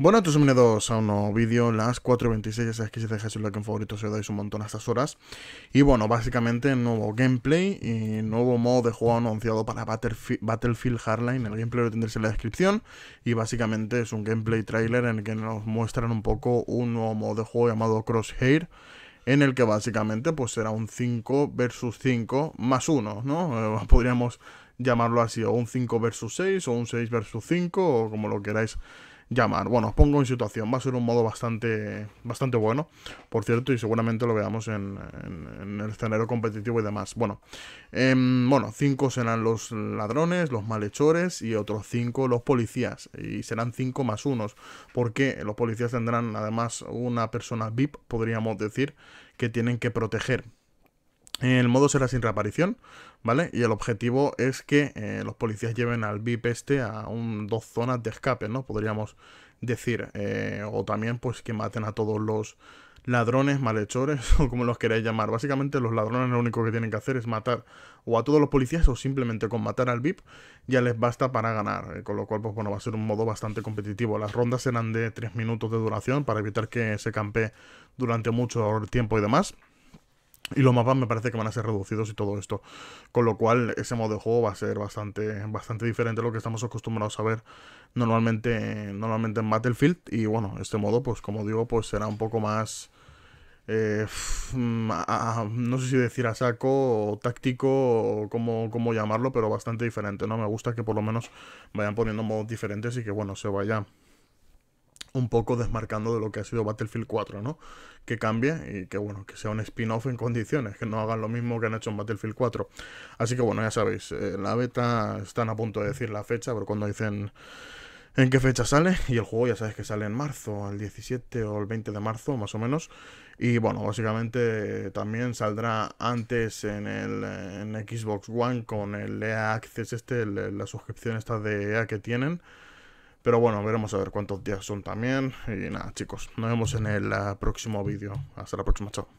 Bueno, tus bienvenidos a un nuevo vídeo, las 4.26, ya sabéis que si dejáis el like en favorito os dais un montón a estas horas. Y bueno, básicamente nuevo gameplay y nuevo modo de juego anunciado para Battlefield, Hardline, el gameplay lo tendréis en la descripción. Y básicamente es un gameplay trailer en el que nos muestran un poco un nuevo modo de juego llamado Crosshair en el que básicamente pues será un 5 versus 5 más 1, ¿no? Eh, podríamos llamarlo así, o un 5 versus 6, o un 6 versus 5, o como lo queráis llamar. Bueno, os pongo en situación, va a ser un modo bastante, bastante bueno, por cierto, y seguramente lo veamos en, el escenario competitivo y demás. Bueno, em, bueno, cinco serán los ladrones, los malhechores y otros cinco los policías, y serán cinco más unos, porque los policías tendrán además una persona VIP, podríamos decir, que tienen que proteger. El modo será sin reaparición, ¿vale? Y el objetivo es que eh, los policías lleven al VIP este a dos zonas de escape, ¿no? Podríamos decir. Eh, o también, pues, que maten a todos los ladrones, malhechores, o como los queráis llamar. Básicamente, los ladrones lo único que tienen que hacer es matar o a todos los policías o simplemente con matar al VIP ya les basta para ganar. Eh, con lo cual, pues, bueno, va a ser un modo bastante competitivo. Las rondas serán de 3 minutos de duración para evitar que se campe durante mucho tiempo y demás. Y los mapas me parece que van a ser reducidos y todo esto. Con lo cual, ese modo de juego va a ser bastante, bastante diferente a lo que estamos acostumbrados a ver normalmente, normalmente en Battlefield. Y bueno, este modo, pues como digo, pues será un poco más. Eh, mm, no sé si decir a saco o táctico o cómo, cómo llamarlo, pero bastante diferente, ¿no? Me gusta que por lo menos vayan poniendo modos diferentes y que, bueno, se vaya un poco desmarcando de lo que ha sido Battlefield 4, ¿no? Que cambie y que, bueno, que sea un spin-off en condiciones, que no hagan lo mismo que han hecho en Battlefield 4. Así que, bueno, ya sabéis, eh, la beta están a punto de decir la fecha, pero cuando dicen en qué fecha sale, y el juego ya sabéis que sale en marzo, el 17 o el 20 de marzo, más o menos. Y bueno, básicamente también saldrá antes en el en Xbox One con el EA Access este, la suscripción esta de EA que tienen. Pero bueno, veremos a ver cuántos días son también. Y nada, chicos, nos vemos en el ah, próximo vídeo. Hasta la próxima, chao.